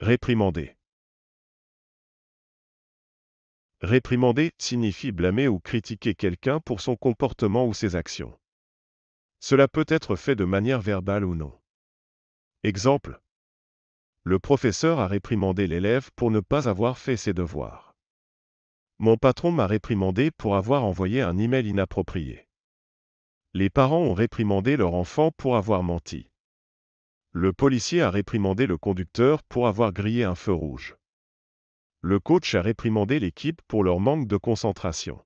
Réprimander. Réprimander signifie blâmer ou critiquer quelqu'un pour son comportement ou ses actions. Cela peut être fait de manière verbale ou non. Exemple. Le professeur a réprimandé l'élève pour ne pas avoir fait ses devoirs. Mon patron m'a réprimandé pour avoir envoyé un email inapproprié. Les parents ont réprimandé leur enfant pour avoir menti. Le policier a réprimandé le conducteur pour avoir grillé un feu rouge. Le coach a réprimandé l'équipe pour leur manque de concentration.